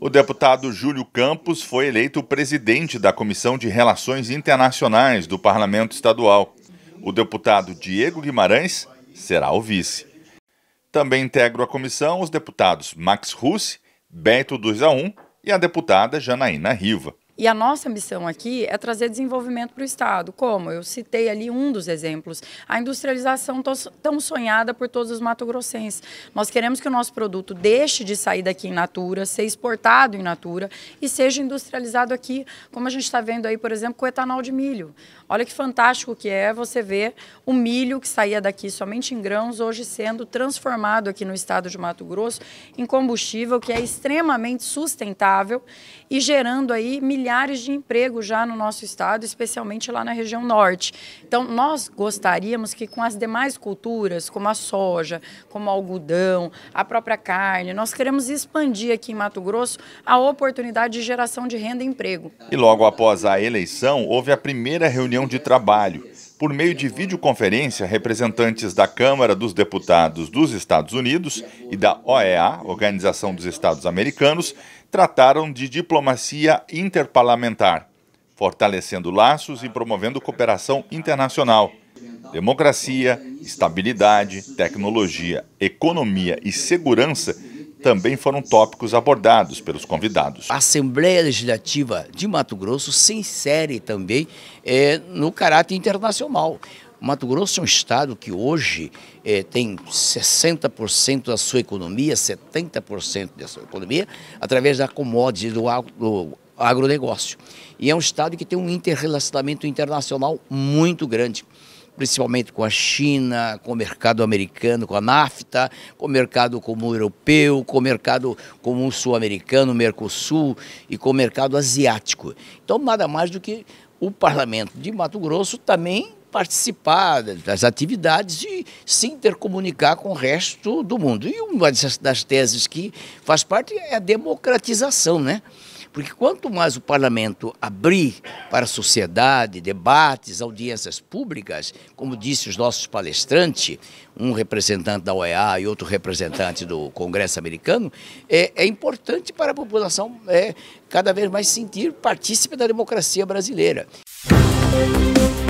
O deputado Júlio Campos foi eleito presidente da Comissão de Relações Internacionais do Parlamento Estadual. O deputado Diego Guimarães será o vice. Também integram a comissão os deputados Max Russi, Beto 2 a 1 e a deputada Janaína Riva. E a nossa ambição aqui é trazer desenvolvimento para o Estado. Como? Eu citei ali um dos exemplos. A industrialização tão sonhada por todos os matogrossenses. Nós queremos que o nosso produto deixe de sair daqui em natura, ser exportado em natura e seja industrializado aqui, como a gente está vendo aí, por exemplo, com o etanol de milho. Olha que fantástico que é você ver o milho que saía daqui somente em grãos, hoje sendo transformado aqui no estado de Mato Grosso em combustível que é extremamente sustentável e gerando aí milhares milhares de empregos já no nosso estado, especialmente lá na região norte. Então, nós gostaríamos que com as demais culturas, como a soja, como o algodão, a própria carne, nós queremos expandir aqui em Mato Grosso a oportunidade de geração de renda e emprego. E logo após a eleição, houve a primeira reunião de trabalho. Por meio de videoconferência, representantes da Câmara dos Deputados dos Estados Unidos e da OEA, Organização dos Estados Americanos, trataram de diplomacia interparlamentar, fortalecendo laços e promovendo cooperação internacional. Democracia, estabilidade, tecnologia, economia e segurança também foram tópicos abordados pelos convidados. A Assembleia Legislativa de Mato Grosso se insere também é, no caráter internacional. Mato Grosso é um estado que hoje é, tem 60% da sua economia, 70% da sua economia, através da commodity, do, do agronegócio. E é um estado que tem um interrelacionamento internacional muito grande principalmente com a China, com o mercado americano, com a NAFTA, com o mercado comum europeu, com o mercado comum sul-americano, Mercosul e com o mercado asiático. Então, nada mais do que o parlamento de Mato Grosso também participar das atividades e se intercomunicar com o resto do mundo. E uma das teses que faz parte é a democratização, né? Porque quanto mais o parlamento abrir para a sociedade, debates, audiências públicas, como disse os nossos palestrantes, um representante da OEA e outro representante do Congresso americano, é, é importante para a população é, cada vez mais sentir partícipe da democracia brasileira. Música